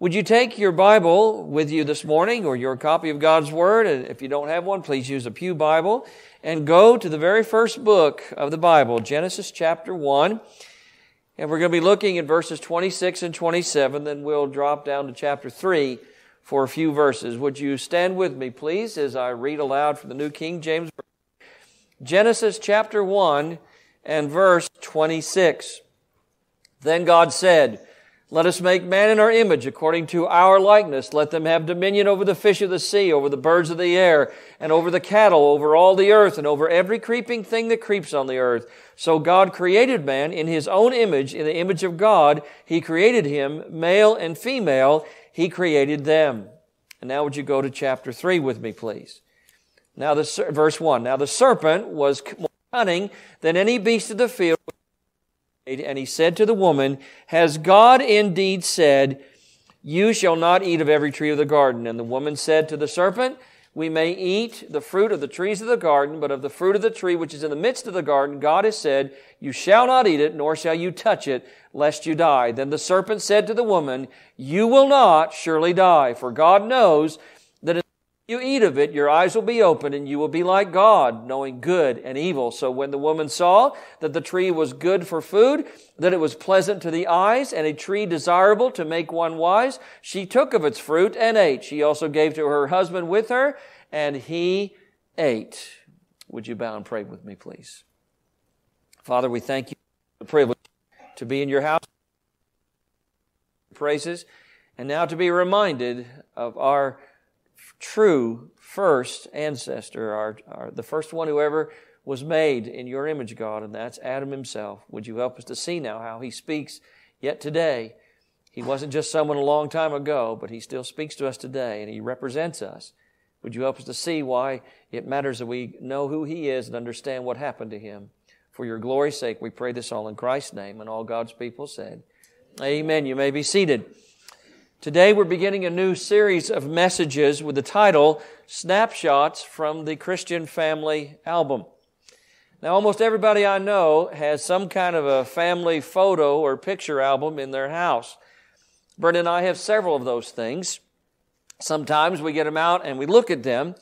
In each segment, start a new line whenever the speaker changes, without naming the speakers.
Would you take your Bible with you this morning or your copy of God's Word? And if you don't have one, please use a Pew Bible and go to the very first book of the Bible, Genesis chapter 1. And we're going to be looking at verses 26 and 27. Then we'll drop down to chapter 3 for a few verses. Would you stand with me, please, as I read aloud from the New King James Genesis chapter 1 and verse 26. Then God said, let us make man in our image according to our likeness. Let them have dominion over the fish of the sea, over the birds of the air, and over the cattle, over all the earth, and over every creeping thing that creeps on the earth. So God created man in his own image. In the image of God, he created him, male and female. He created them. And now would you go to chapter three with me, please? Now the, verse one. Now the serpent was more cunning than any beast of the field and he said to the woman, Has God indeed said, You shall not eat of every tree of the garden? And the woman said to the serpent, We may eat the fruit of the trees of the garden, but of the fruit of the tree which is in the midst of the garden, God has said, You shall not eat it, nor shall you touch it, lest you die. Then the serpent said to the woman, You will not surely die, for God knows you eat of it, your eyes will be opened and you will be like God, knowing good and evil. So when the woman saw that the tree was good for food, that it was pleasant to the eyes and a tree desirable to make one wise, she took of its fruit and ate. She also gave to her husband with her and he ate. Would you bow and pray with me, please? Father, we thank you for the privilege to be in your house. Praises. And now to be reminded of our true first ancestor, our, our, the first one who ever was made in your image, God, and that's Adam himself. Would you help us to see now how he speaks yet today? He wasn't just someone a long time ago, but he still speaks to us today and he represents us. Would you help us to see why it matters that we know who he is and understand what happened to him? For your glory's sake, we pray this all in Christ's name and all God's people said, Amen. You may be seated. Today we're beginning a new series of messages with the title Snapshots from the Christian Family Album. Now, almost everybody I know has some kind of a family photo or picture album in their house. Brendan and I have several of those things. Sometimes we get them out and we look at them.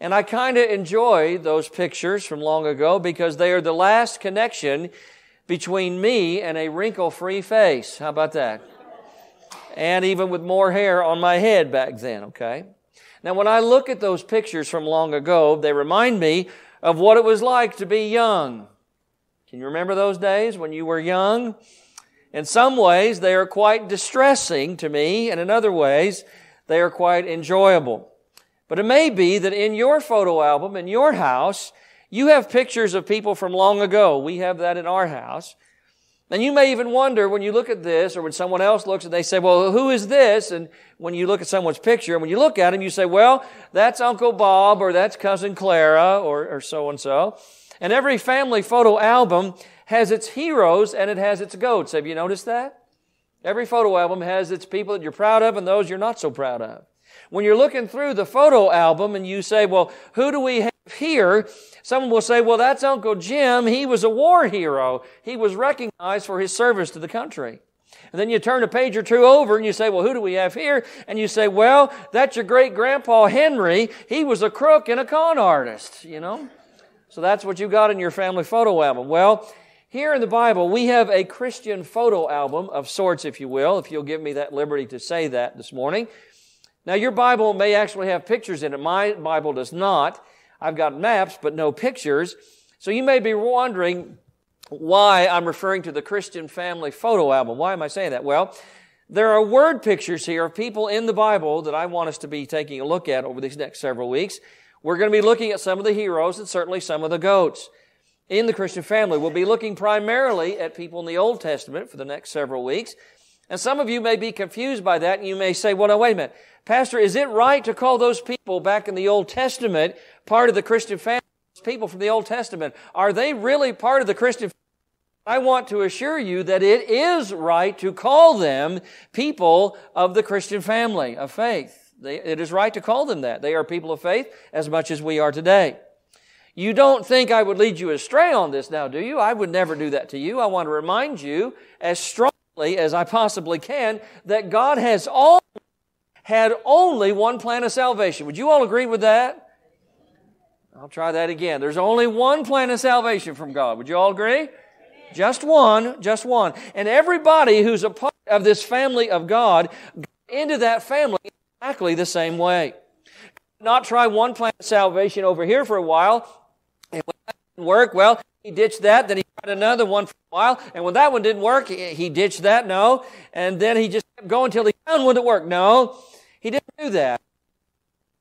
And I kind of enjoy those pictures from long ago because they are the last connection between me and a wrinkle free face. How about that? and even with more hair on my head back then, okay? Now, when I look at those pictures from long ago, they remind me of what it was like to be young. Can you remember those days when you were young? In some ways, they are quite distressing to me, and in other ways, they are quite enjoyable. But it may be that in your photo album, in your house, you have pictures of people from long ago. We have that in our house. And you may even wonder when you look at this or when someone else looks and they say, well, who is this? And when you look at someone's picture and when you look at him, you say, well, that's Uncle Bob or that's Cousin Clara or, or so and so. And every family photo album has its heroes and it has its goats. Have you noticed that? Every photo album has its people that you're proud of and those you're not so proud of. When you're looking through the photo album and you say, well, who do we have here, someone will say, well, that's Uncle Jim. He was a war hero. He was recognized for his service to the country. And then you turn a page or two over and you say, well, who do we have here? And you say, well, that's your great grandpa Henry. He was a crook and a con artist, you know? So that's what you got in your family photo album. Well, here in the Bible, we have a Christian photo album of sorts, if you will, if you'll give me that liberty to say that this morning. Now, your Bible may actually have pictures in it. My Bible does not. I've got maps, but no pictures. So you may be wondering why I'm referring to the Christian family photo album. Why am I saying that? Well, there are word pictures here of people in the Bible that I want us to be taking a look at over these next several weeks. We're going to be looking at some of the heroes and certainly some of the goats. In the Christian family, we'll be looking primarily at people in the Old Testament for the next several weeks. And some of you may be confused by that and you may say, well, wait a minute. Pastor, is it right to call those people back in the Old Testament part of the Christian family? People from the Old Testament, are they really part of the Christian I want to assure you that it is right to call them people of the Christian family of faith. They, it is right to call them that. They are people of faith as much as we are today. You don't think I would lead you astray on this now, do you? I would never do that to you. I want to remind you as strong as I possibly can that God has all had only one plan of salvation. Would you all agree with that? I'll try that again. There's only one plan of salvation from God. Would you all agree? Just one, just one. And everybody who's a part of this family of God into that family exactly the same way. Not try one plan of salvation over here for a while and work, well, he ditched that, then he tried another one for a while, and when that one didn't work, he ditched that, no. And then he just kept going until he found one that worked, no. He didn't do that.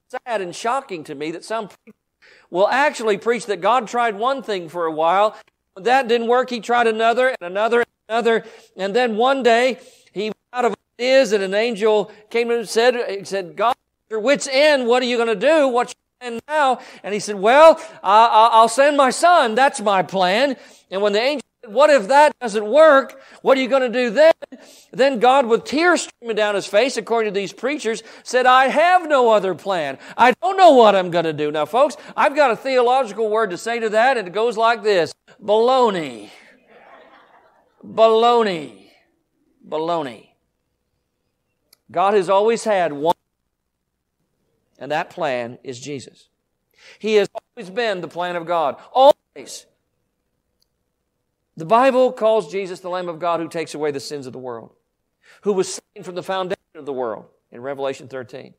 It's sad and shocking to me that some will actually preach that God tried one thing for a while. When that didn't work, he tried another and another and another. And then one day, he out of ideas, and an angel came to him and said, he said, God, your wits end, what are you going to do? What's and now? And he said, Well, I, will send my son. That's my plan. And when the angel said, What if that doesn't work? What are you going to do then? Then God, with tears streaming down his face, according to these preachers, said, I have no other plan. I don't know what I'm going to do. Now, folks, I've got a theological word to say to that, and it goes like this baloney. Baloney. Baloney. God has always had one and that plan is Jesus. He has always been the plan of God. Always. The Bible calls Jesus the Lamb of God who takes away the sins of the world, who was slain from the foundation of the world in Revelation 13.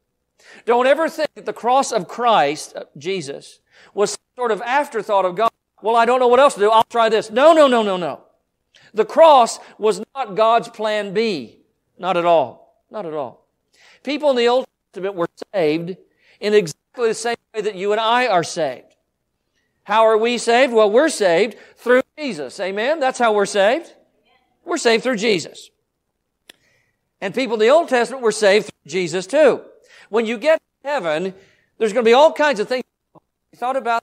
Don't ever think that the cross of Christ, uh, Jesus, was sort of afterthought of God. Well, I don't know what else to do. I'll try this. No, no, no, no, no. The cross was not God's plan B. Not at all. Not at all. People in the Old Testament were saved in exactly the same way that you and I are saved. How are we saved? Well, we're saved through Jesus. Amen? That's how we're saved. We're saved through Jesus. And people in the Old Testament were saved through Jesus too. When you get to heaven, there's going to be all kinds of things you thought about.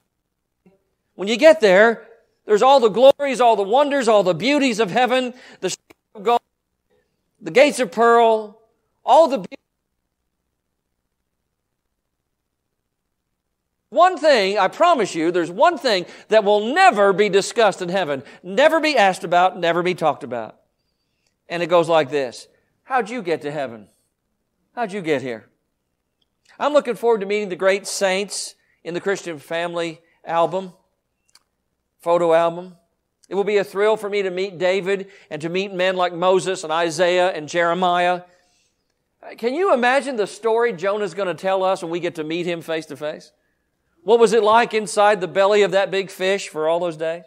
When you get there, there's all the glories, all the wonders, all the beauties of heaven, the gold, the gates of pearl, all the beauty One thing, I promise you, there's one thing that will never be discussed in heaven, never be asked about, never be talked about. And it goes like this How'd you get to heaven? How'd you get here? I'm looking forward to meeting the great saints in the Christian family album, photo album. It will be a thrill for me to meet David and to meet men like Moses and Isaiah and Jeremiah. Can you imagine the story Jonah's going to tell us when we get to meet him face to face? What was it like inside the belly of that big fish for all those days?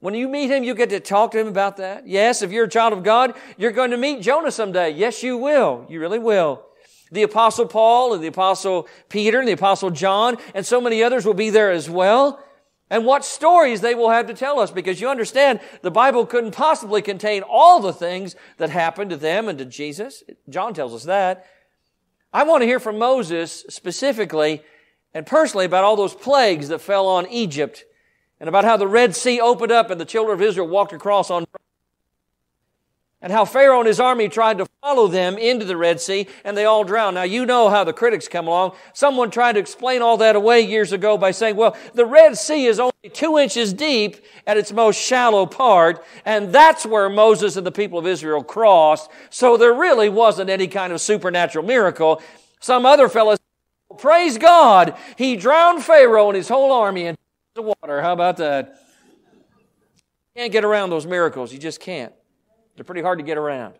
When you meet him, you get to talk to him about that. Yes, if you're a child of God, you're going to meet Jonah someday. Yes, you will. You really will. The apostle Paul and the apostle Peter and the apostle John and so many others will be there as well. And what stories they will have to tell us because you understand the Bible couldn't possibly contain all the things that happened to them and to Jesus. John tells us that. I want to hear from Moses specifically and personally about all those plagues that fell on Egypt and about how the Red Sea opened up and the children of Israel walked across on and how Pharaoh and his army tried to follow them into the Red Sea and they all drowned. Now you know how the critics come along. Someone tried to explain all that away years ago by saying, well, the Red Sea is only two inches deep at its most shallow part and that's where Moses and the people of Israel crossed. So there really wasn't any kind of supernatural miracle. Some other fellows Praise God. He drowned Pharaoh and his whole army in the water. How about that? Can't get around those miracles. You just can't. They're pretty hard to get around.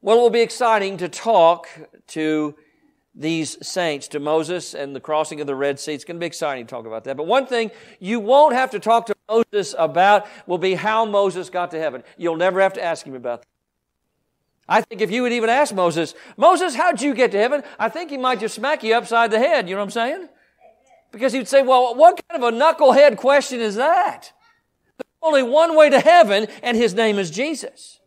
Well, it will be exciting to talk to these saints, to Moses and the crossing of the Red Sea. It's going to be exciting to talk about that. But one thing you won't have to talk to Moses about will be how Moses got to heaven. You'll never have to ask him about that. I think if you would even ask Moses, Moses, how'd you get to heaven? I think he might just smack you upside the head. You know what I'm saying? Because he'd say, well, what kind of a knucklehead question is that? There's only one way to heaven, and his name is Jesus.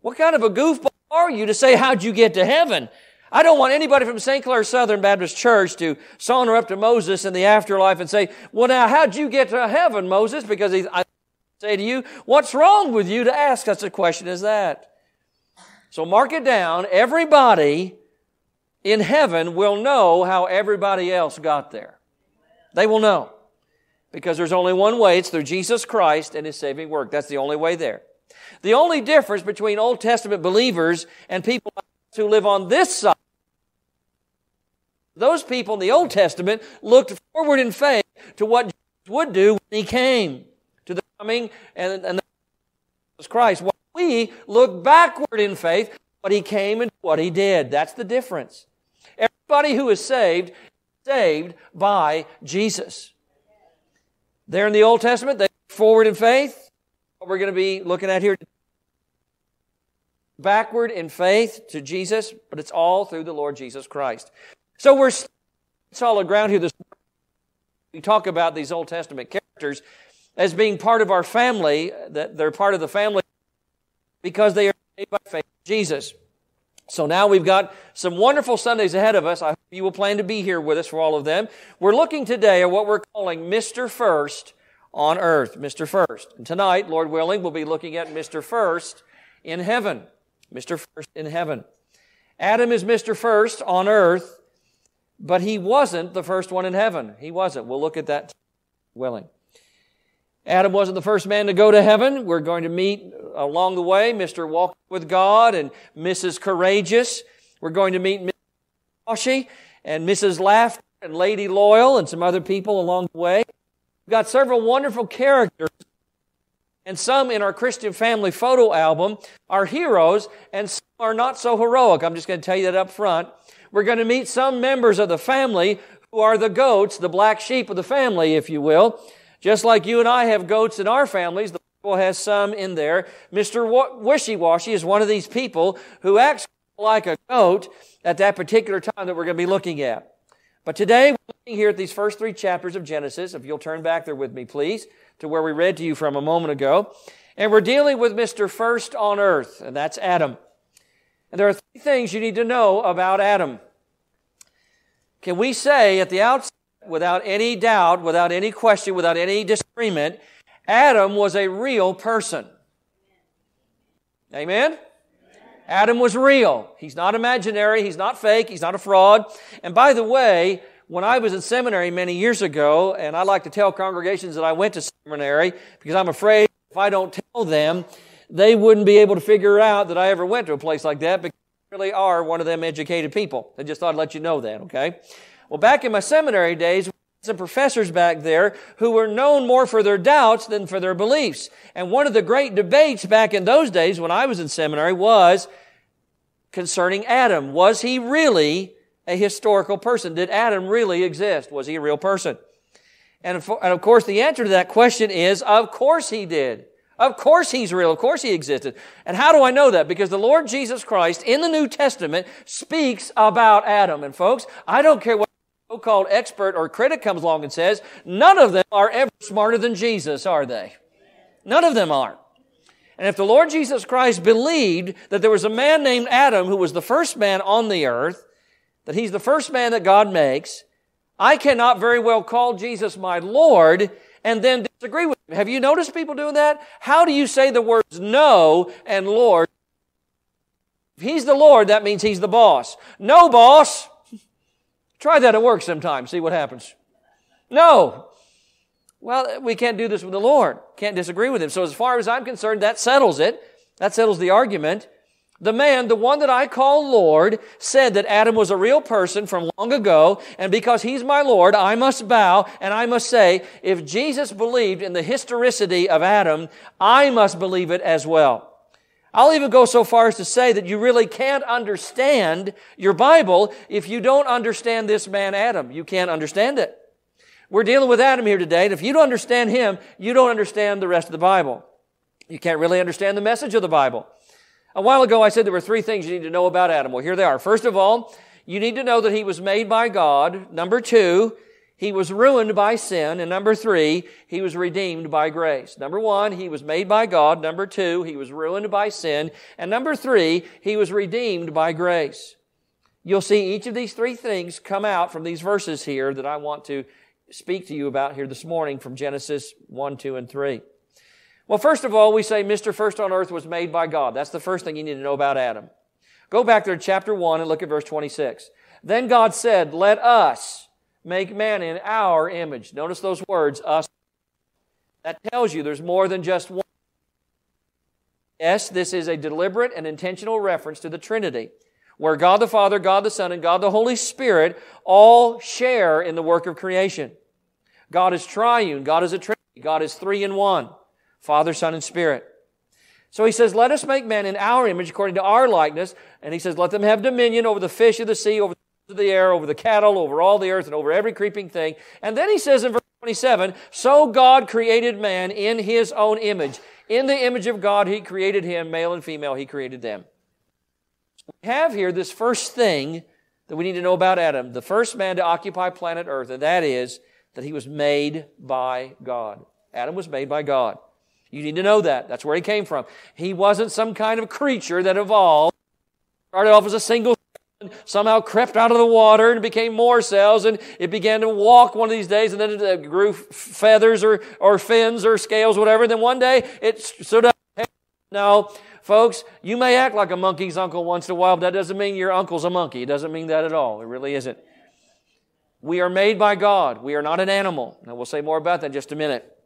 What kind of a goofball are you to say, how'd you get to heaven? I don't want anybody from St. Clair Southern Baptist Church to saunter up to Moses in the afterlife and say, well, now, how'd you get to heaven, Moses? Because he, I say to you, what's wrong with you to ask us a question as that? So mark it down. Everybody in heaven will know how everybody else got there. They will know. Because there's only one way. It's through Jesus Christ and His saving work. That's the only way there. The only difference between Old Testament believers and people who live on this side, those people in the Old Testament looked forward in faith to what Jesus would do when He came, to the coming and, and the Christ. Why we look backward in faith, what he came and what he did. That's the difference. Everybody who is saved, saved by Jesus. There in the Old Testament, they forward in faith. What we're going to be looking at here backward in faith to Jesus, but it's all through the Lord Jesus Christ. So we're solid ground here this We talk about these Old Testament characters as being part of our family, that they're part of the family because they are saved by faith in Jesus. So now we've got some wonderful Sundays ahead of us. I hope you will plan to be here with us for all of them. We're looking today at what we're calling Mr. First on earth, Mr. First. And tonight, Lord willing, we'll be looking at Mr. First in heaven. Mr. First in heaven. Adam is Mr. First on earth, but he wasn't the first one in heaven. He wasn't. We'll look at that willing. Adam wasn't the first man to go to heaven. We're going to meet along the way Mr. Walk with God and Mrs. Courageous. We're going to meet Mrs. and Mrs. Laughter and Lady Loyal and some other people along the way. We've got several wonderful characters and some in our Christian family photo album are heroes and some are not so heroic. I'm just going to tell you that up front. We're going to meet some members of the family who are the goats, the black sheep of the family, if you will. Just like you and I have goats in our families, the Bible has some in there. Mr. Wishy Washy is one of these people who acts like a goat at that particular time that we're going to be looking at. But today, we're looking here at these first three chapters of Genesis. If you'll turn back there with me, please, to where we read to you from a moment ago. And we're dealing with Mr. First on earth, and that's Adam. And there are three things you need to know about Adam. Can we say at the outset without any doubt, without any question, without any disagreement, Adam was a real person. Amen? Adam was real. He's not imaginary. He's not fake. He's not a fraud. And by the way, when I was in seminary many years ago, and I like to tell congregations that I went to seminary because I'm afraid if I don't tell them, they wouldn't be able to figure out that I ever went to a place like that because they really are one of them educated people. I just thought I'd let you know that, okay? Well, back in my seminary days, some professors back there who were known more for their doubts than for their beliefs. And one of the great debates back in those days when I was in seminary was concerning Adam. Was he really a historical person? Did Adam really exist? Was he a real person? And of, course, the answer to that question is, of course he did. Of course he's real. Of course he existed. And how do I know that? Because the Lord Jesus Christ in the New Testament speaks about Adam. And folks, I don't care what so-called expert or critic comes along and says, none of them are ever smarter than Jesus, are they? None of them are. And if the Lord Jesus Christ believed that there was a man named Adam who was the first man on the earth, that he's the first man that God makes, I cannot very well call Jesus my Lord and then disagree with him. Have you noticed people doing that? How do you say the words no and Lord? If he's the Lord, that means he's the boss. No, boss. Try that at work sometime, see what happens. No. Well, we can't do this with the Lord. Can't disagree with him. So as far as I'm concerned, that settles it. That settles the argument. The man, the one that I call Lord, said that Adam was a real person from long ago, and because he's my Lord, I must bow, and I must say, if Jesus believed in the historicity of Adam, I must believe it as well. I'll even go so far as to say that you really can't understand your Bible if you don't understand this man Adam. You can't understand it. We're dealing with Adam here today, and if you don't understand him, you don't understand the rest of the Bible. You can't really understand the message of the Bible. A while ago, I said there were three things you need to know about Adam. Well, here they are. First of all, you need to know that he was made by God. Number two, he was ruined by sin. And number three, he was redeemed by grace. Number one, he was made by God. Number two, he was ruined by sin. And number three, he was redeemed by grace. You'll see each of these three things come out from these verses here that I want to speak to you about here this morning from Genesis 1, 2, and 3. Well, first of all, we say Mr. First on Earth was made by God. That's the first thing you need to know about Adam. Go back there to chapter 1 and look at verse 26. Then God said, let us, make man in our image. Notice those words, us. That tells you there's more than just one. Yes, this is a deliberate and intentional reference to the Trinity, where God the Father, God the Son, and God the Holy Spirit all share in the work of creation. God is triune, God is a Trinity, God is three in one Father, Son, and Spirit. So he says, Let us make man in our image according to our likeness. And he says, Let them have dominion over the fish of the sea, over the the air, over the cattle, over all the earth, and over every creeping thing. And then he says in verse 27 So God created man in his own image. In the image of God, he created him, male and female, he created them. we have here this first thing that we need to know about Adam, the first man to occupy planet Earth, and that is that he was made by God. Adam was made by God. You need to know that. That's where he came from. He wasn't some kind of creature that evolved, started off as a single somehow crept out of the water and became more cells and it began to walk one of these days and then it uh, grew feathers or, or fins or scales whatever and then one day it stood up No, folks you may act like a monkey's uncle once in a while but that doesn't mean your uncle's a monkey it doesn't mean that at all it really isn't we are made by god we are not an animal and we'll say more about that in just a minute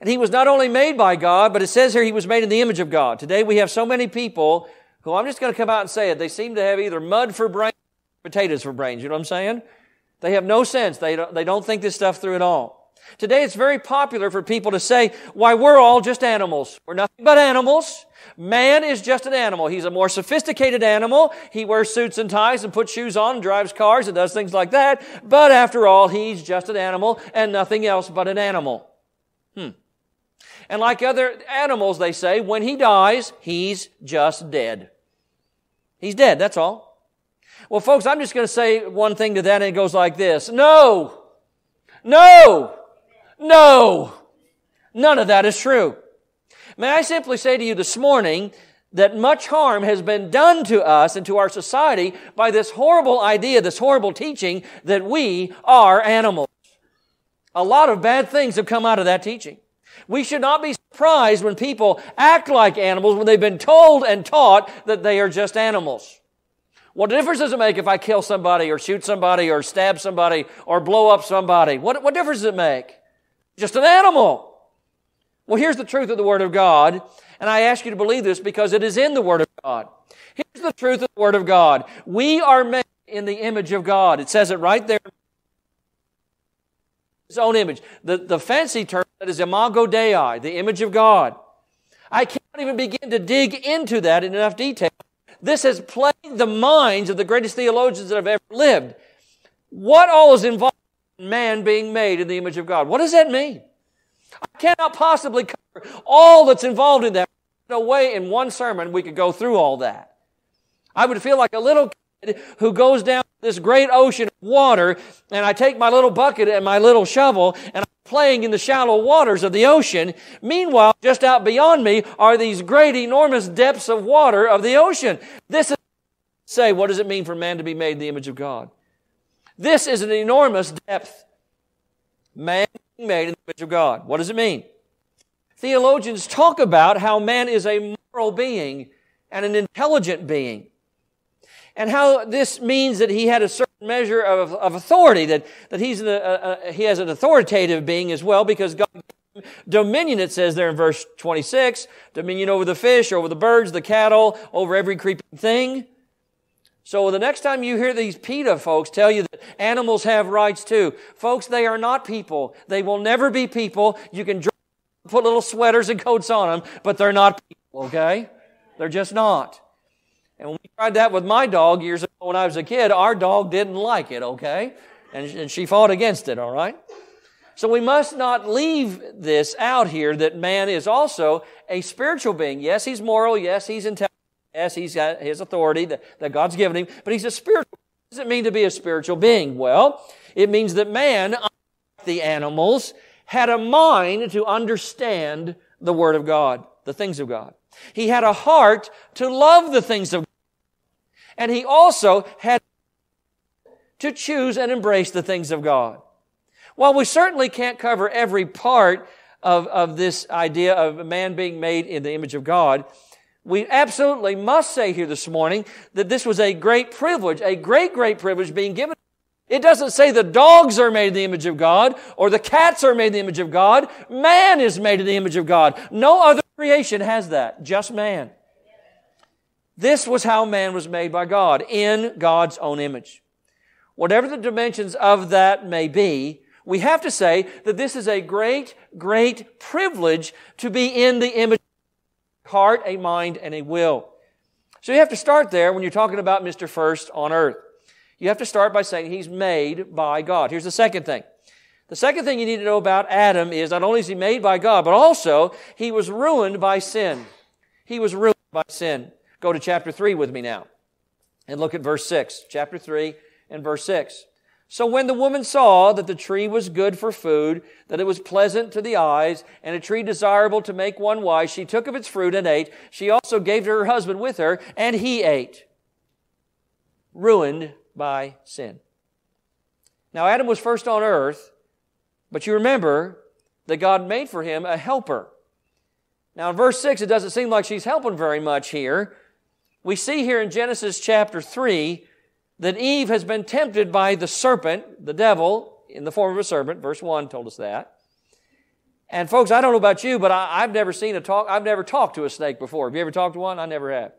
and he was not only made by god but it says here he was made in the image of god today we have so many people who I'm just going to come out and say it, they seem to have either mud for brains or potatoes for brains. You know what I'm saying? They have no sense. They don't, they don't think this stuff through at all. Today it's very popular for people to say, why we're all just animals. We're nothing but animals. Man is just an animal. He's a more sophisticated animal. He wears suits and ties and puts shoes on and drives cars and does things like that. But after all, he's just an animal and nothing else but an animal. Hmm. And like other animals, they say, when he dies, he's just dead. He's dead, that's all. Well, folks, I'm just going to say one thing to that, and it goes like this No! No! No! None of that is true. May I simply say to you this morning that much harm has been done to us and to our society by this horrible idea, this horrible teaching that we are animals. A lot of bad things have come out of that teaching. We should not be surprised when people act like animals when they've been told and taught that they are just animals. What difference does it make if I kill somebody or shoot somebody or stab somebody or blow up somebody? What, what difference does it make? Just an animal. Well, here's the truth of the Word of God, and I ask you to believe this because it is in the Word of God. Here's the truth of the Word of God. We are made in the image of God. It says it right there in his own image. The, the fancy term that is imago dei, the image of God. I cannot even begin to dig into that in enough detail. This has plagued the minds of the greatest theologians that have ever lived. What all is involved in man being made in the image of God? What does that mean? I cannot possibly cover all that's involved in that. No way in one sermon we could go through all that. I would feel like a little kid who goes down this great ocean of water, and I take my little bucket and my little shovel, and I'm playing in the shallow waters of the ocean. Meanwhile, just out beyond me are these great, enormous depths of water of the ocean. This is say, what does it mean for man to be made in the image of God? This is an enormous depth. Man being made in the image of God. What does it mean? Theologians talk about how man is a moral being and an intelligent being and how this means that he had a certain measure of, of authority, that, that he's an, uh, uh, he has an authoritative being as well because God dominion, it says there in verse 26, dominion over the fish, over the birds, the cattle, over every creeping thing. So the next time you hear these PETA folks tell you that animals have rights too, folks, they are not people. They will never be people. You can put little sweaters and coats on them, but they're not people, okay? They're just not. And when we tried that with my dog years ago when I was a kid, our dog didn't like it, okay? And, and she fought against it, all right? So we must not leave this out here that man is also a spiritual being. Yes, he's moral. Yes, he's intelligent. Yes, he's got his authority that, that God's given him, but he's a spiritual. What does it mean to be a spiritual being? Well, it means that man, unlike the animals, had a mind to understand the Word of God, the things of God. He had a heart to love the things of God and he also had to choose and embrace the things of God. While we certainly can't cover every part of, of this idea of a man being made in the image of God, we absolutely must say here this morning that this was a great privilege, a great, great privilege being given. It doesn't say the dogs are made in the image of God or the cats are made in the image of God. Man is made in the image of God. No other creation has that, just man. This was how man was made by God, in God's own image. Whatever the dimensions of that may be, we have to say that this is a great, great privilege to be in the image of heart, a mind, and a will. So you have to start there when you're talking about Mr. First on earth. You have to start by saying he's made by God. Here's the second thing. The second thing you need to know about Adam is not only is he made by God, but also he was ruined by sin. He was ruined by sin. Go to chapter 3 with me now and look at verse 6. Chapter 3 and verse 6. So when the woman saw that the tree was good for food, that it was pleasant to the eyes, and a tree desirable to make one wise, she took of its fruit and ate. She also gave to her husband with her, and he ate. Ruined by sin. Now Adam was first on earth, but you remember that God made for him a helper. Now in verse 6, it doesn't seem like she's helping very much here. We see here in Genesis chapter 3 that Eve has been tempted by the serpent, the devil, in the form of a serpent. Verse 1 told us that. And folks, I don't know about you, but I, have never seen a talk, I've never talked to a snake before. Have you ever talked to one? I never have.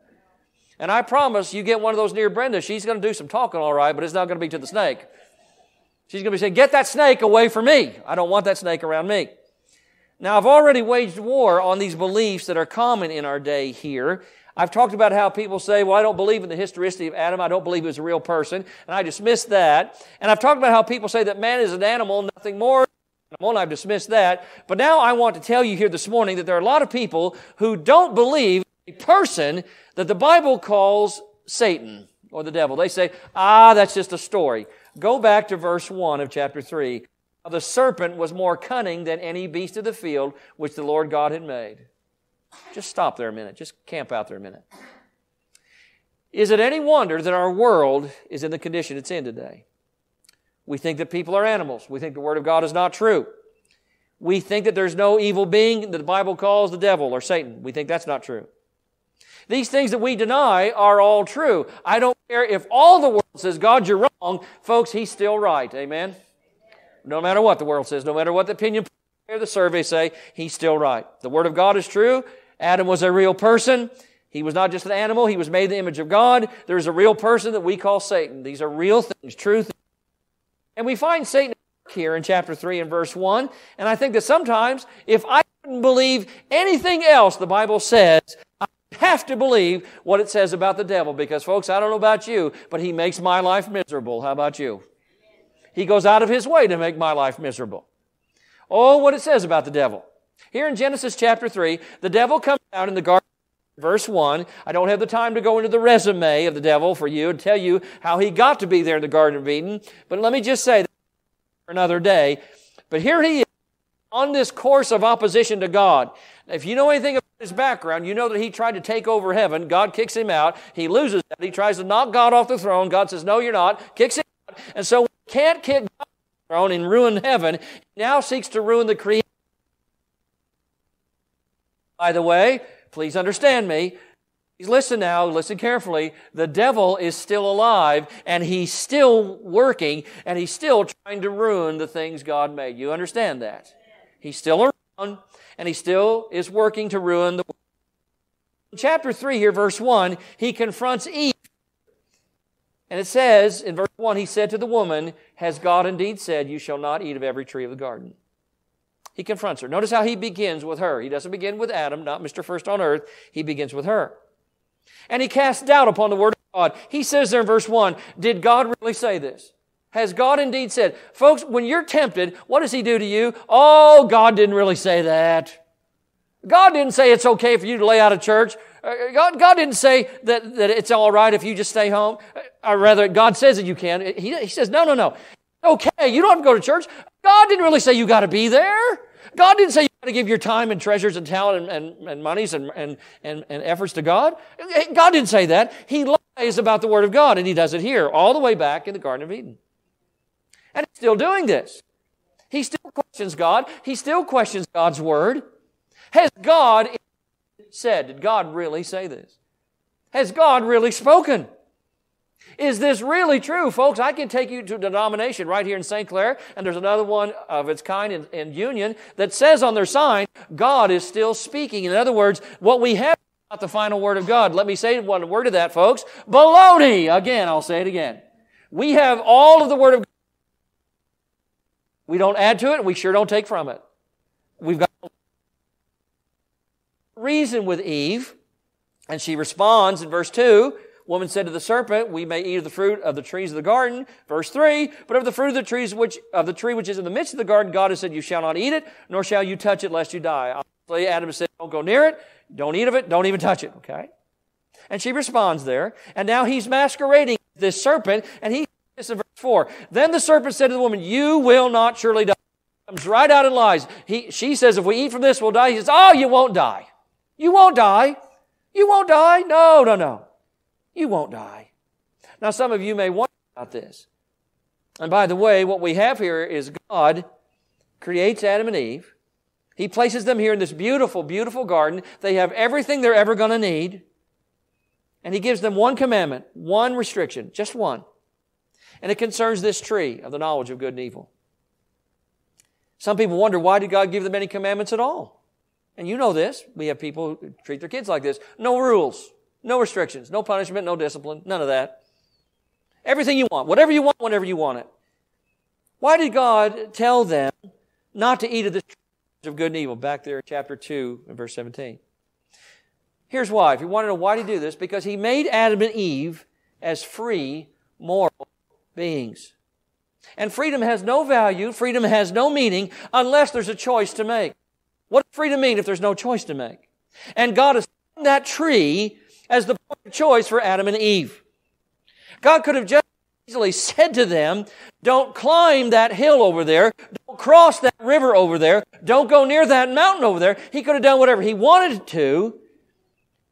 And I promise you get one of those near Brenda, she's going to do some talking all right, but it's not going to be to the snake. She's going to be saying, Get that snake away from me. I don't want that snake around me. Now, I've already waged war on these beliefs that are common in our day here I've talked about how people say, well, I don't believe in the historicity of Adam. I don't believe he was a real person. And I dismiss that. And I've talked about how people say that man is an animal, nothing more I've dismissed that. But now I want to tell you here this morning that there are a lot of people who don't believe a person that the Bible calls Satan or the devil. They say, ah, that's just a story. Go back to verse 1 of chapter 3. The serpent was more cunning than any beast of the field which the Lord God had made. Just stop there a minute. Just camp out there a minute. Is it any wonder that our world is in the condition it's in today? We think that people are animals. We think the Word of God is not true. We think that there's no evil being that the Bible calls the devil or Satan. We think that's not true. These things that we deny are all true. I don't care if all the world says, God, you're wrong. Folks, he's still right. Amen? No matter what the world says, no matter what the opinion the survey say, he's still right. The Word of God is true. Adam was a real person. He was not just an animal. He was made in the image of God. There is a real person that we call Satan. These are real things, truth. And we find Satan here in chapter 3 and verse 1. And I think that sometimes if I couldn't believe anything else the Bible says, I have to believe what it says about the devil because, folks, I don't know about you, but he makes my life miserable. How about you? He goes out of his way to make my life miserable. Oh, what it says about the devil. Here in Genesis chapter 3, the devil comes out in the garden. Verse 1, I don't have the time to go into the resume of the devil for you and tell you how he got to be there in the Garden of Eden, but let me just say that for another day. But here he is on this course of opposition to God. If you know anything about his background, you know that he tried to take over heaven. God kicks him out. He loses that. He tries to knock God off the throne. God says, No, you're not. Kicks him out. And so he can't kick God off the throne and ruin heaven. He now seeks to ruin the creation by the way, please understand me. Listen now, listen carefully. The devil is still alive and he's still working and he's still trying to ruin the things God made. You understand that? He's still around and he still is working to ruin the world. In chapter 3 here, verse 1, he confronts Eve. And it says in verse 1, he said to the woman, Has God indeed said, You shall not eat of every tree of the garden? He confronts her. Notice how he begins with her. He doesn't begin with Adam, not Mr. First on earth. He begins with her. And he casts doubt upon the word of God. He says there in verse 1, Did God really say this? Has God indeed said? Folks, when you're tempted, what does he do to you? Oh, God didn't really say that. God didn't say it's okay for you to lay out of church. Uh, God, God didn't say that, that it's all right if you just stay home. Uh, or rather, God says that you can. He, he says, no, no, no. Okay, you don't have to go to church. God didn't really say you got to be there. God didn't say you got to give your time and treasures and talent and, and, and monies and, and, and, and efforts to God. God didn't say that. He lies about the Word of God, and he does it here, all the way back in the Garden of Eden. And he's still doing this. He still questions God. He still questions God's Word. Has God said, did God really say this? Has God really spoken? Is this really true, folks? I can take you to a denomination right here in St. Clair, and there's another one of its kind in, in Union that says on their sign, God is still speaking. In other words, what we have is not the final word of God. Let me say one word of that, folks. Baloney! Again, I'll say it again. We have all of the word of God. We don't add to it, we sure don't take from it. We've got reason with Eve, and she responds in verse 2 woman said to the serpent, We may eat of the fruit of the trees of the garden. Verse 3, but of the fruit of the trees which of the tree which is in the midst of the garden, God has said, You shall not eat it, nor shall you touch it lest you die. Obviously, Adam said, Don't go near it, don't eat of it, don't even touch it. Okay? And she responds there, and now he's masquerading this serpent, and he this in verse 4. Then the serpent said to the woman, You will not surely die. Comes right out and lies. He, she says, If we eat from this, we'll die. He says, Oh, you won't die. You won't die. You won't die. No, no, no you won't die. Now, some of you may wonder about this. And by the way, what we have here is God creates Adam and Eve. He places them here in this beautiful, beautiful garden. They have everything they're ever going to need. And he gives them one commandment, one restriction, just one. And it concerns this tree of the knowledge of good and evil. Some people wonder, why did God give them any commandments at all? And you know this. We have people who treat their kids like this. No rules. No restrictions, no punishment, no discipline, none of that. Everything you want, whatever you want, whenever you want it. Why did God tell them not to eat of the tree of good and evil? Back there in chapter 2 and verse 17. Here's why. If you want to know why did he do this, because he made Adam and Eve as free moral beings. And freedom has no value, freedom has no meaning unless there's a choice to make. What does freedom mean if there's no choice to make? And God has that tree as the point of choice for Adam and Eve. God could have just easily said to them, Don't climb that hill over there. Don't cross that river over there. Don't go near that mountain over there. He could have done whatever he wanted to.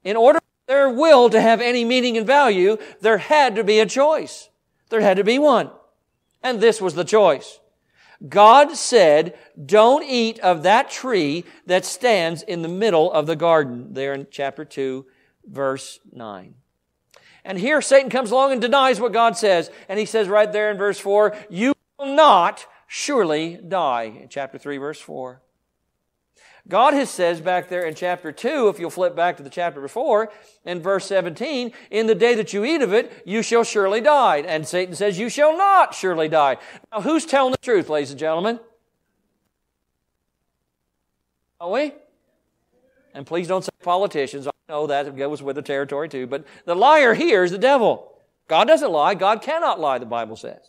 In order for their will to have any meaning and value, there had to be a choice. There had to be one. And this was the choice. God said, Don't eat of that tree that stands in the middle of the garden, there in chapter 2, verse 9. And here Satan comes along and denies what God says. And he says right there in verse 4, You will not surely die. In chapter 3, verse 4. God has says back there in chapter 2, if you'll flip back to the chapter before, in verse 17, in the day that you eat of it, you shall surely die. And Satan says, you shall not surely die. Now, who's telling the truth, ladies and gentlemen? Are we? And please don't say politicians. I know that goes with the territory too. But the liar here is the devil. God doesn't lie. God cannot lie, the Bible says.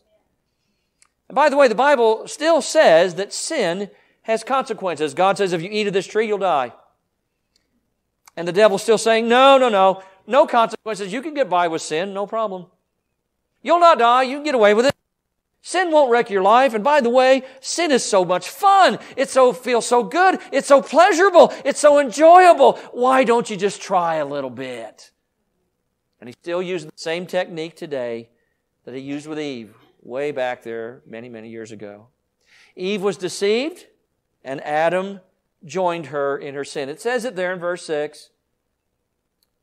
And by the way, the Bible still says that sin has consequences. God says, if you eat of this tree, you'll die. And the devil's still saying, no, no, no, no consequences. You can get by with sin, no problem. You'll not die. You can get away with it. Sin won't wreck your life. And by the way, sin is so much fun. It so feels so good. It's so pleasurable. It's so enjoyable. Why don't you just try a little bit? And he's still using the same technique today that he used with Eve way back there many, many years ago. Eve was deceived and Adam joined her in her sin. It says it there in verse 6.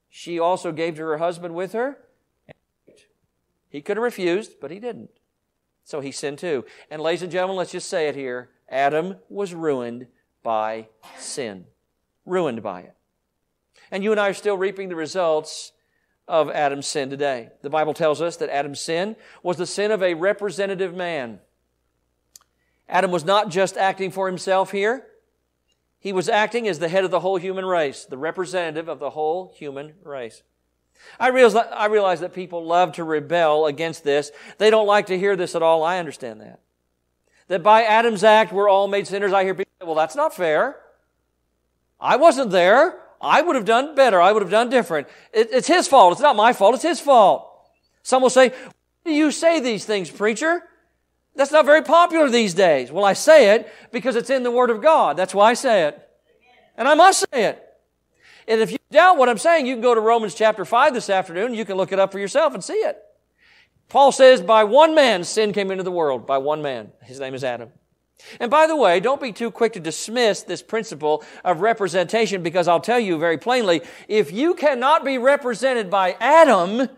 She also gave to her husband with her. He could have refused, but he didn't. So he sinned too. And ladies and gentlemen, let's just say it here Adam was ruined by sin, ruined by it. And you and I are still reaping the results of Adam's sin today. The Bible tells us that Adam's sin was the sin of a representative man. Adam was not just acting for himself here. He was acting as the head of the whole human race, the representative of the whole human race. I realize, I realize that people love to rebel against this. They don't like to hear this at all. I understand that. That by Adam's act, we're all made sinners. I hear people say, well, that's not fair. I wasn't there. I would have done better. I would have done different. It, it's his fault. It's not my fault. It's his fault. Some will say, do you say these things, preacher? That's not very popular these days. Well, I say it because it's in the Word of God. That's why I say it. And I must say it. And if you doubt what I'm saying, you can go to Romans chapter 5 this afternoon. You can look it up for yourself and see it. Paul says, by one man, sin came into the world, by one man. His name is Adam. And by the way, don't be too quick to dismiss this principle of representation because I'll tell you very plainly, if you cannot be represented by Adam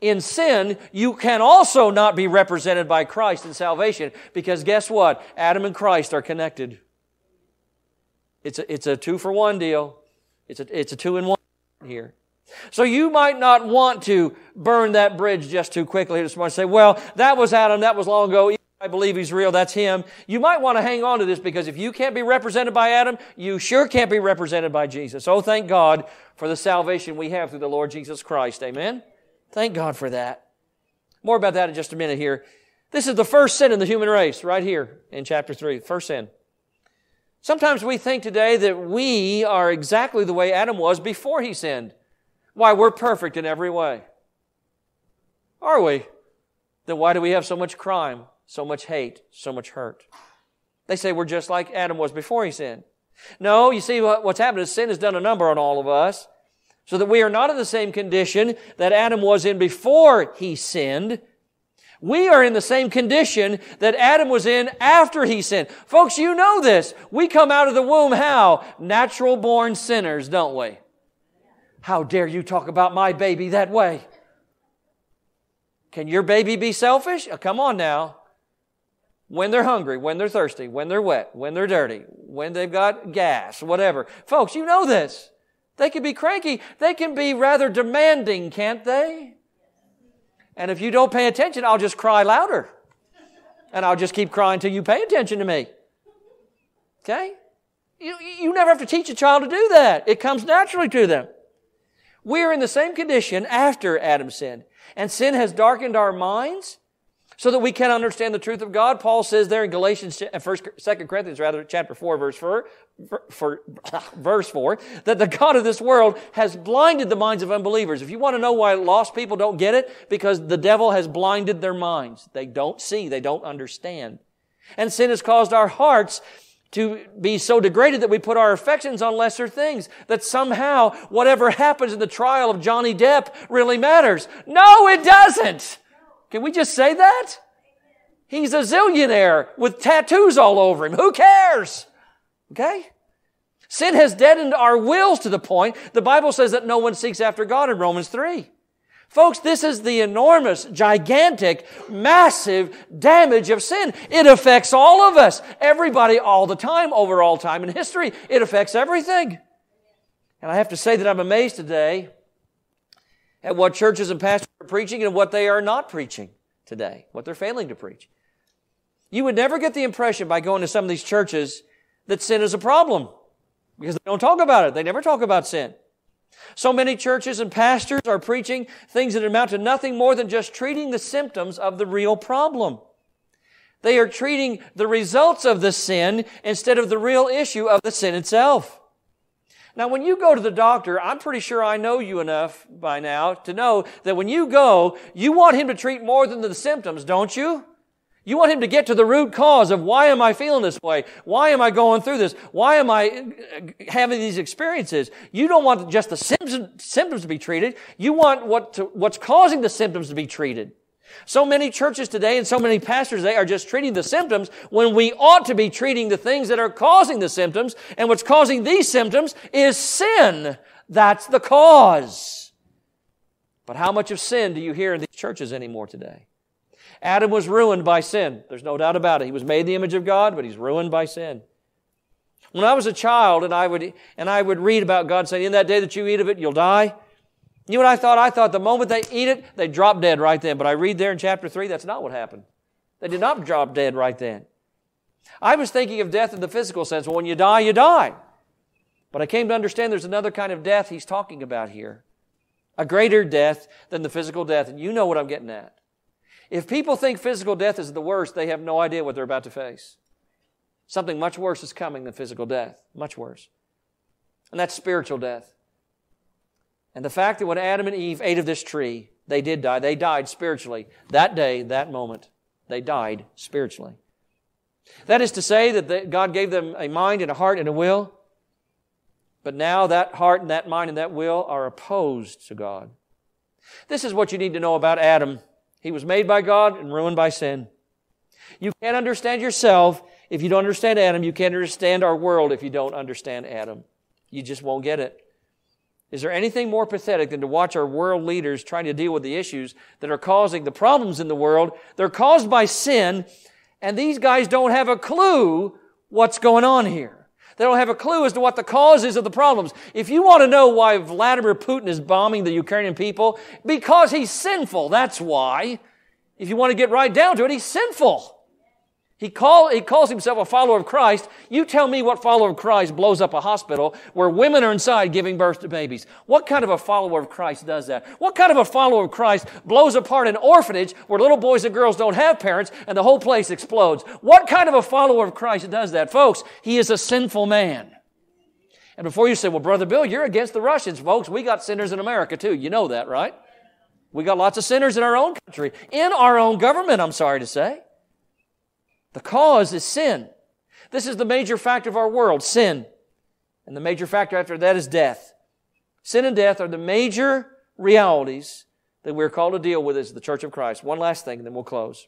in sin, you can also not be represented by Christ in salvation because guess what? Adam and Christ are connected. It's a, it's a two for one deal. It's a, it's a two in one here. So you might not want to burn that bridge just too quickly this morning. Say, well, that was Adam, that was long ago. I believe he's real, that's him. You might want to hang on to this because if you can't be represented by Adam, you sure can't be represented by Jesus. Oh, thank God for the salvation we have through the Lord Jesus Christ. Amen? Thank God for that. More about that in just a minute here. This is the first sin in the human race, right here in chapter 3. First sin. Sometimes we think today that we are exactly the way Adam was before he sinned. Why, we're perfect in every way. Are we? Then why do we have so much crime, so much hate, so much hurt? They say we're just like Adam was before he sinned. No, you see what's happened is sin has done a number on all of us so that we are not in the same condition that Adam was in before he sinned. We are in the same condition that Adam was in after he sinned. Folks, you know this. We come out of the womb how? Natural born sinners, don't we? How dare you talk about my baby that way? Can your baby be selfish? Oh, come on now. When they're hungry, when they're thirsty, when they're wet, when they're dirty, when they've got gas, whatever. Folks, you know this. They can be cranky. They can be rather demanding, can't they? And if you don't pay attention, I'll just cry louder. And I'll just keep crying till you pay attention to me. Okay? You, you never have to teach a child to do that. It comes naturally to them. We are in the same condition after Adam sinned. And sin has darkened our minds so that we can understand the truth of God. Paul says there in Galatians, uh, first, second Corinthians, rather, chapter four, verse four, for, verse four, that the God of this world has blinded the minds of unbelievers. If you want to know why lost people don't get it, because the devil has blinded their minds. They don't see. They don't understand. And sin has caused our hearts to be so degraded that we put our affections on lesser things, that somehow whatever happens in the trial of Johnny Depp really matters. No, it doesn't! Can we just say that? He's a zillionaire with tattoos all over him. Who cares? Okay? Sin has deadened our wills to the point the Bible says that no one seeks after God in Romans 3. Folks, this is the enormous, gigantic, massive damage of sin. It affects all of us, everybody, all the time, over all time in history. It affects everything. And I have to say that I'm amazed today at what churches and pastors are preaching and what they are not preaching today, what they're failing to preach. You would never get the impression by going to some of these churches that sin is a problem because they don't talk about it. They never talk about sin. So many churches and pastors are preaching things that amount to nothing more than just treating the symptoms of the real problem. They are treating the results of the sin instead of the real issue of the sin itself. Now, when you go to the doctor, I'm pretty sure I know you enough by now to know that when you go, you want him to treat more than the symptoms, don't you? You want him to get to the root cause of why am I feeling this way? Why am I going through this? Why am I uh, having these experiences? You don't want just the symptoms to be treated. You want what to, what's causing the symptoms to be treated. So many churches today and so many pastors today are just treating the symptoms when we ought to be treating the things that are causing the symptoms. And what's causing these symptoms is sin. That's the cause. But how much of sin do you hear in these churches anymore today? Adam was ruined by sin. There's no doubt about it. He was made in the image of God, but he's ruined by sin. When I was a child and I would, and I would read about God saying, in that day that you eat of it, you'll die. You know what I thought? I thought the moment they eat it, they drop dead right then. But I read there in chapter 3, that's not what happened. They did not drop dead right then. I was thinking of death in the physical sense. Well, when you die, you die. But I came to understand there's another kind of death he's talking about here a greater death than the physical death. And you know what I'm getting at. If people think physical death is the worst, they have no idea what they're about to face. Something much worse is coming than physical death, much worse. And that's spiritual death. And the fact that when Adam and Eve ate of this tree, they did die. They died spiritually. That day, that moment, they died spiritually. That is to say that God gave them a mind and a heart and a will, but now that heart and that mind and that will are opposed to God. This is what you need to know about Adam. He was made by God and ruined by sin. You can't understand yourself if you don't understand Adam. You can't understand our world if you don't understand Adam. You just won't get it. Is there anything more pathetic than to watch our world leaders trying to deal with the issues that are causing the problems in the world? They're caused by sin, and these guys don't have a clue what's going on here. They don't have a clue as to what the cause is of the problems. If you want to know why Vladimir Putin is bombing the Ukrainian people, because he's sinful, that's why. If you want to get right down to it, he's sinful. He, call, he calls himself a follower of Christ. You tell me what follower of Christ blows up a hospital where women are inside giving birth to babies. What kind of a follower of Christ does that? What kind of a follower of Christ blows apart an orphanage where little boys and girls don't have parents and the whole place explodes? What kind of a follower of Christ does that? Folks, he is a sinful man. And before you say, well, Brother Bill, you're against the Russians, folks, we got sinners in America too. You know that, right? We got lots of sinners in our own country, in our own government, I'm sorry to say. The cause is sin. This is the major factor of our world, sin. And the major factor after that is death. Sin and death are the major realities that we're called to deal with as the church of Christ. One last thing, and then we'll close.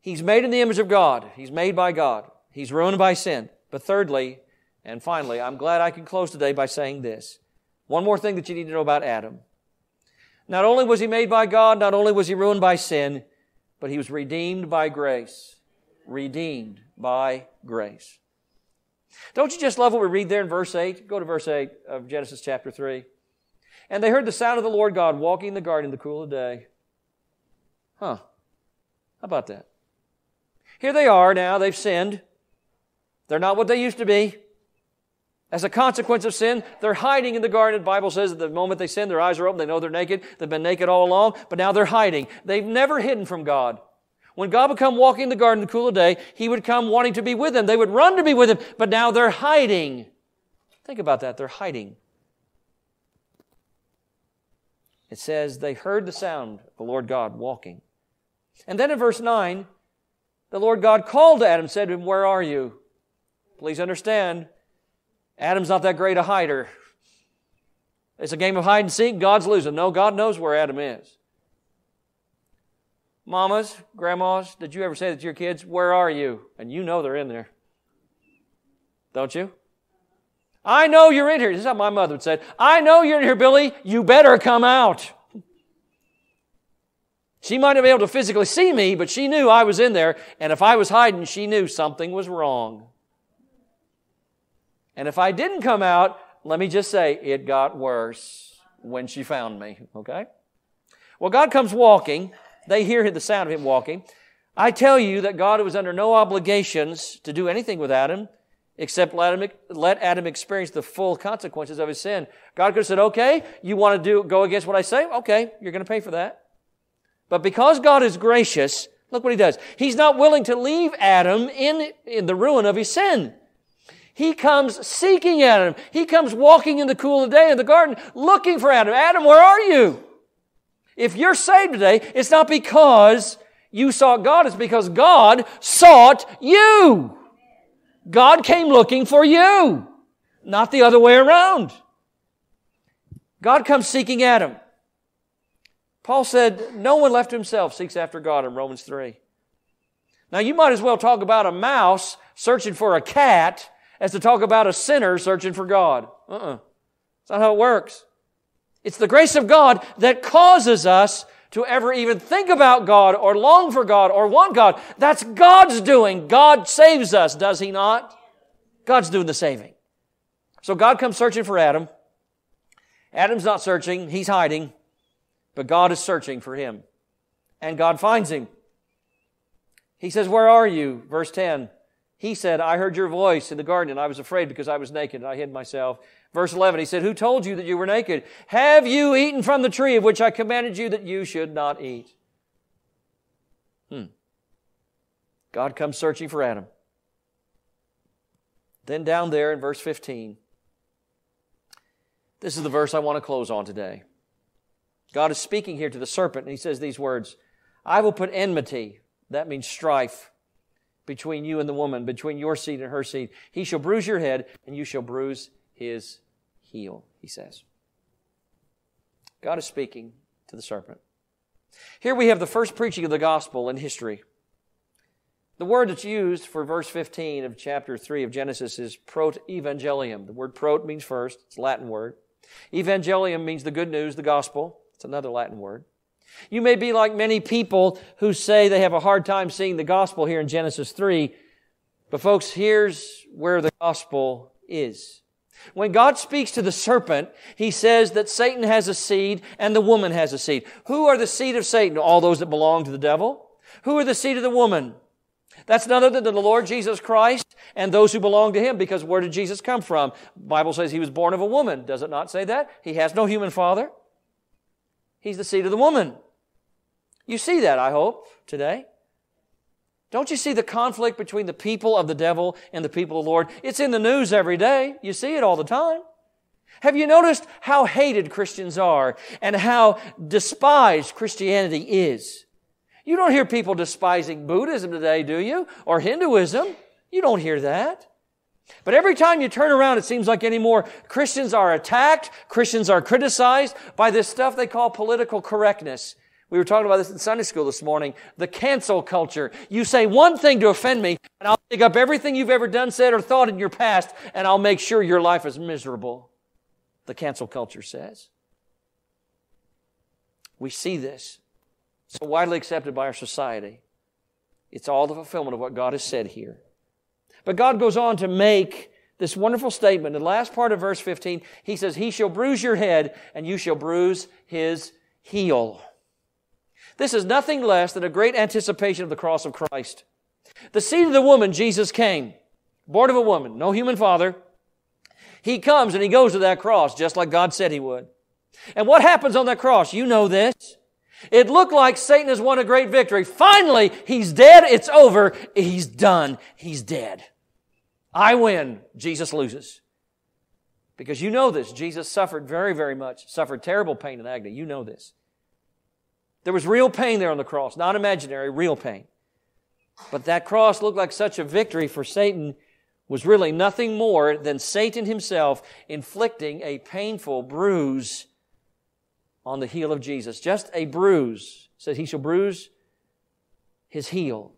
He's made in the image of God. He's made by God. He's ruined by sin. But thirdly, and finally, I'm glad I can close today by saying this. One more thing that you need to know about Adam. Not only was he made by God, not only was he ruined by sin, but he was redeemed by grace. Redeemed by grace. Don't you just love what we read there in verse 8? Go to verse 8 of Genesis chapter 3. And they heard the sound of the Lord God walking in the garden in the cool of the day. Huh. How about that? Here they are now, they've sinned. They're not what they used to be. As a consequence of sin, they're hiding in the garden. The Bible says that the moment they sin, their eyes are open. They know they're naked. They've been naked all along, but now they're hiding. They've never hidden from God. When God would come walking in the garden in the cool of day, He would come wanting to be with them. They would run to be with Him, but now they're hiding. Think about that. They're hiding. It says, they heard the sound of the Lord God walking. And then in verse 9, the Lord God called to Adam, said to him, Where are you? Please understand, Adam's not that great a hider. It's a game of hide and seek. God's losing. No, God knows where Adam is. Mamas, grandmas, did you ever say that to your kids, Where are you? And you know they're in there. Don't you? I know you're in here. This is how my mother would say I know you're in here, Billy. You better come out. She might not be able to physically see me, but she knew I was in there. And if I was hiding, she knew something was wrong. And if I didn't come out, let me just say it got worse when she found me, okay? Well, God comes walking. They hear the sound of him walking. I tell you that God was under no obligations to do anything with Adam except let Adam, let Adam experience the full consequences of his sin. God could have said, okay, you want to do, go against what I say? Okay, you're going to pay for that. But because God is gracious, look what he does. He's not willing to leave Adam in, in the ruin of his sin. He comes seeking Adam. He comes walking in the cool of the day in the garden looking for Adam. Adam, where are you? If you're saved today, it's not because you sought God, it's because God sought you. God came looking for you, not the other way around. God comes seeking Adam. Paul said, No one left himself seeks after God in Romans 3. Now, you might as well talk about a mouse searching for a cat as to talk about a sinner searching for God. Uh-uh. That's not how it works. It's the grace of God that causes us to ever even think about God or long for God or want God. That's God's doing. God saves us, does He not? God's doing the saving. So God comes searching for Adam. Adam's not searching, he's hiding, but God is searching for him. And God finds him. He says, Where are you? Verse 10. He said, I heard your voice in the garden and I was afraid because I was naked and I hid myself. Verse 11, he said, Who told you that you were naked? Have you eaten from the tree of which I commanded you that you should not eat? Hmm. God comes searching for Adam. Then down there in verse 15, this is the verse I want to close on today. God is speaking here to the serpent and he says these words I will put enmity, that means strife between you and the woman, between your seed and her seed. He shall bruise your head, and you shall bruise his heel, he says. God is speaking to the serpent. Here we have the first preaching of the gospel in history. The word that's used for verse 15 of chapter 3 of Genesis is protevangelium. The word prot means first, it's a Latin word. Evangelium means the good news, the gospel. It's another Latin word. You may be like many people who say they have a hard time seeing the gospel here in Genesis 3. But folks, here's where the gospel is. When God speaks to the serpent, he says that Satan has a seed and the woman has a seed. Who are the seed of Satan? All those that belong to the devil. Who are the seed of the woman? That's none other than the Lord Jesus Christ and those who belong to him, because where did Jesus come from? The Bible says he was born of a woman. Does it not say that? He has no human father. He's the seed of the woman. You see that, I hope, today. Don't you see the conflict between the people of the devil and the people of the Lord? It's in the news every day. You see it all the time. Have you noticed how hated Christians are and how despised Christianity is? You don't hear people despising Buddhism today, do you? Or Hinduism? You don't hear that. But every time you turn around, it seems like anymore, Christians are attacked, Christians are criticized by this stuff they call political correctness. We were talking about this in Sunday school this morning the cancel culture. You say one thing to offend me, and I'll pick up everything you've ever done, said, or thought in your past, and I'll make sure your life is miserable. The cancel culture says. We see this so widely accepted by our society. It's all the fulfillment of what God has said here. But God goes on to make this wonderful statement. In the last part of verse 15, He says, He shall bruise your head, and you shall bruise His heel. This is nothing less than a great anticipation of the cross of Christ. The seed of the woman, Jesus came, born of a woman, no human father. He comes and he goes to that cross just like God said he would. And what happens on that cross? You know this. It looked like Satan has won a great victory. Finally, he's dead. It's over. He's done. He's dead. I win. Jesus loses. Because you know this. Jesus suffered very, very much, suffered terrible pain and agony. You know this. There was real pain there on the cross, not imaginary, real pain. But that cross looked like such a victory for Satan was really nothing more than Satan himself inflicting a painful bruise on the heel of Jesus. Just a bruise. It says he shall bruise his heel.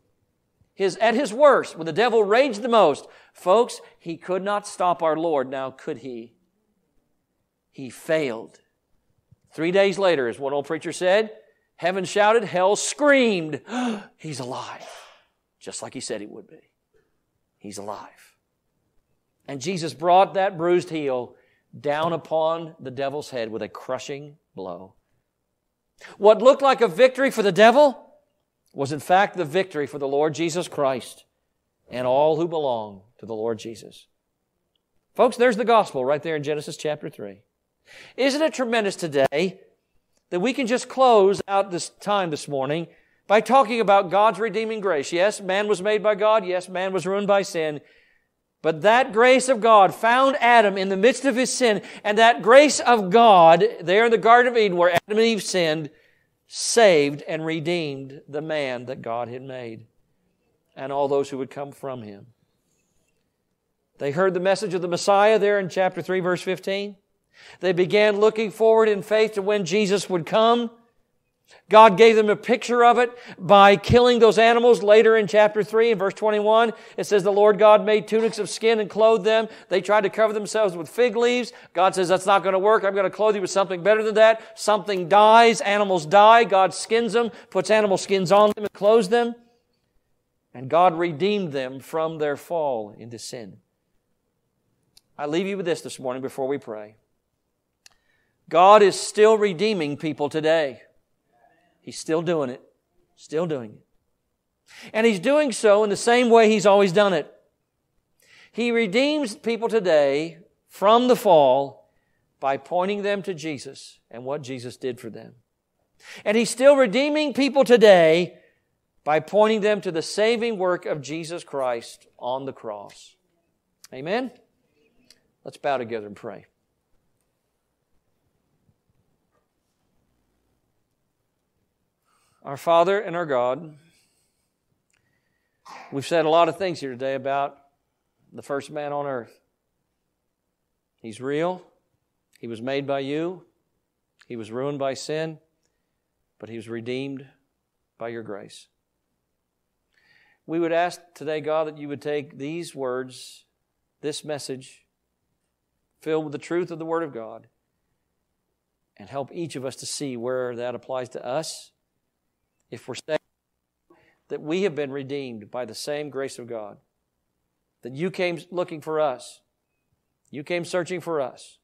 His, at his worst, when the devil raged the most, folks, he could not stop our Lord. Now, could he? He failed. Three days later, as one old preacher said, Heaven shouted, hell screamed, He's alive, just like He said He would be. He's alive. And Jesus brought that bruised heel down upon the devil's head with a crushing blow. What looked like a victory for the devil was, in fact, the victory for the Lord Jesus Christ and all who belong to the Lord Jesus. Folks, there's the gospel right there in Genesis chapter 3. Isn't it tremendous today that we can just close out this time this morning by talking about God's redeeming grace. Yes, man was made by God. Yes, man was ruined by sin. But that grace of God found Adam in the midst of his sin, and that grace of God there in the Garden of Eden where Adam and Eve sinned saved and redeemed the man that God had made and all those who would come from him. They heard the message of the Messiah there in chapter 3, verse 15. They began looking forward in faith to when Jesus would come. God gave them a picture of it by killing those animals later in chapter 3 in verse 21. It says, The Lord God made tunics of skin and clothed them. They tried to cover themselves with fig leaves. God says, That's not going to work. I'm going to clothe you with something better than that. Something dies. Animals die. God skins them, puts animal skins on them, and clothes them. And God redeemed them from their fall into sin. I leave you with this this morning before we pray. God is still redeeming people today. He's still doing it. Still doing it. And He's doing so in the same way He's always done it. He redeems people today from the fall by pointing them to Jesus and what Jesus did for them. And He's still redeeming people today by pointing them to the saving work of Jesus Christ on the cross. Amen? Let's bow together and pray. Our Father and our God, we've said a lot of things here today about the first man on earth. He's real, he was made by you, he was ruined by sin, but he was redeemed by your grace. We would ask today, God, that you would take these words, this message, filled with the truth of the Word of God, and help each of us to see where that applies to us if we're saved, that we have been redeemed by the same grace of God. That you came looking for us, you came searching for us.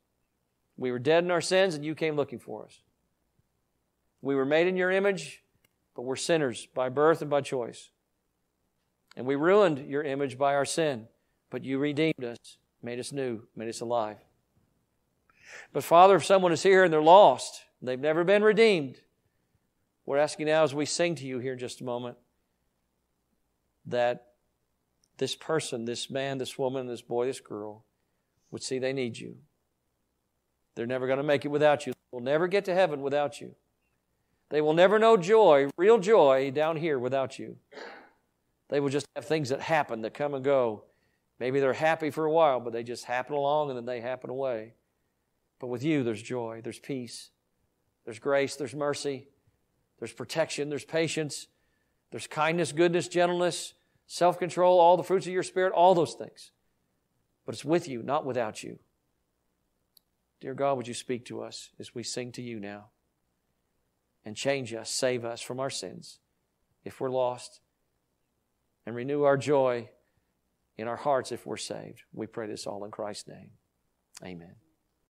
We were dead in our sins, and you came looking for us. We were made in your image, but we're sinners by birth and by choice. And we ruined your image by our sin, but you redeemed us, made us new, made us alive. But Father, if someone is here and they're lost, they've never been redeemed, we're asking now as we sing to you here in just a moment that this person, this man, this woman, this boy, this girl would see they need you. They're never going to make it without you. They'll never get to heaven without you. They will never know joy, real joy, down here without you. They will just have things that happen that come and go. Maybe they're happy for a while, but they just happen along and then they happen away. But with you, there's joy, there's peace, there's grace, there's mercy, there's protection, there's patience, there's kindness, goodness, gentleness, self control, all the fruits of your spirit, all those things. But it's with you, not without you. Dear God, would you speak to us as we sing to you now and change us, save us from our sins if we're lost, and renew our joy in our hearts if we're saved. We pray this all in Christ's name. Amen.